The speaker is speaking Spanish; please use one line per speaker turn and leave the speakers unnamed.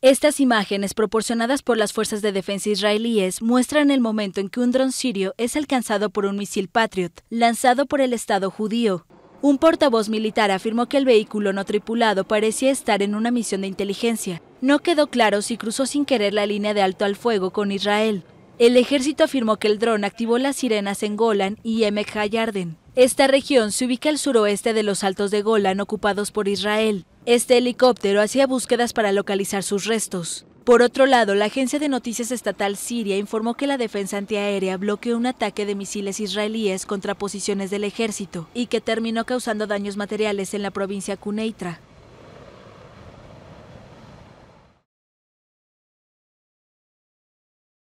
Estas imágenes proporcionadas por las
fuerzas de defensa israelíes muestran el momento en que un dron sirio es alcanzado por un misil Patriot lanzado por el Estado judío. Un portavoz militar afirmó que el vehículo no tripulado parecía estar en una misión de inteligencia. No quedó claro si cruzó sin querer la línea de alto al fuego con Israel. El ejército afirmó que el dron activó las sirenas en Golan y Emek Hayarden. Esta región se ubica al suroeste de los altos de Golan ocupados por Israel. Este helicóptero hacía búsquedas para localizar sus restos. Por otro lado, la agencia de noticias estatal siria informó que la defensa antiaérea bloqueó un ataque de misiles israelíes contra posiciones del ejército y que terminó causando daños materiales en la provincia Cuneitra.